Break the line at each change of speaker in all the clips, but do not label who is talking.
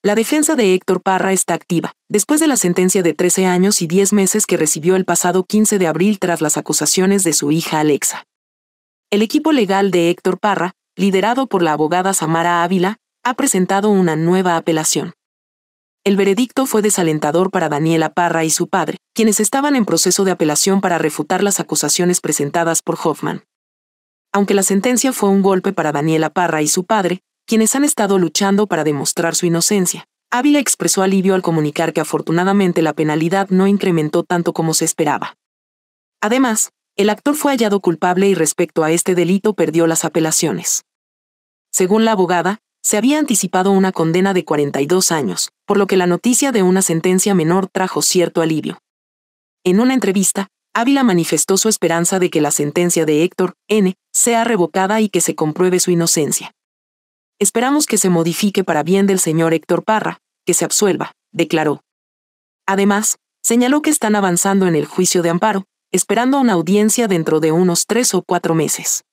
La defensa de Héctor Parra está activa, después de la sentencia de 13 años y 10 meses que recibió el pasado 15 de abril tras las acusaciones de su hija Alexa. El equipo legal de Héctor Parra, liderado por la abogada Samara Ávila, ha presentado una nueva apelación. El veredicto fue desalentador para Daniela Parra y su padre, quienes estaban en proceso de apelación para refutar las acusaciones presentadas por Hoffman. Aunque la sentencia fue un golpe para Daniela Parra y su padre, quienes han estado luchando para demostrar su inocencia. Ávila expresó alivio al comunicar que afortunadamente la penalidad no incrementó tanto como se esperaba. Además, el actor fue hallado culpable y respecto a este delito perdió las apelaciones. Según la abogada, se había anticipado una condena de 42 años, por lo que la noticia de una sentencia menor trajo cierto alivio. En una entrevista, Ávila manifestó su esperanza de que la sentencia de Héctor N. sea revocada y que se compruebe su inocencia. Esperamos que se modifique para bien del señor Héctor Parra, que se absuelva, declaró. Además, señaló que están avanzando en el juicio de amparo, esperando a una audiencia dentro de unos tres o cuatro meses.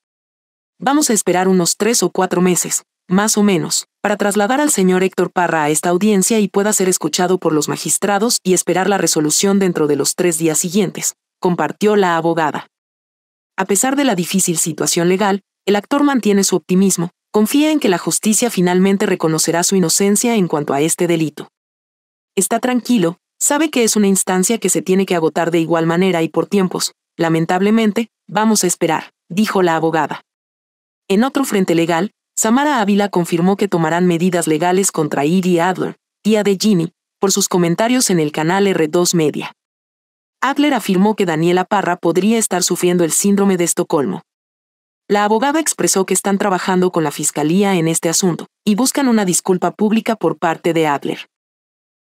Vamos a esperar unos tres o cuatro meses, más o menos, para trasladar al señor Héctor Parra a esta audiencia y pueda ser escuchado por los magistrados y esperar la resolución dentro de los tres días siguientes, compartió la abogada. A pesar de la difícil situación legal, el actor mantiene su optimismo, confía en que la justicia finalmente reconocerá su inocencia en cuanto a este delito. Está tranquilo, sabe que es una instancia que se tiene que agotar de igual manera y por tiempos. Lamentablemente, vamos a esperar, dijo la abogada. En otro frente legal, Samara Ávila confirmó que tomarán medidas legales contra Edie Adler, tía de Ginny, por sus comentarios en el canal R2 Media. Adler afirmó que Daniela Parra podría estar sufriendo el síndrome de Estocolmo, la abogada expresó que están trabajando con la Fiscalía en este asunto y buscan una disculpa pública por parte de Adler.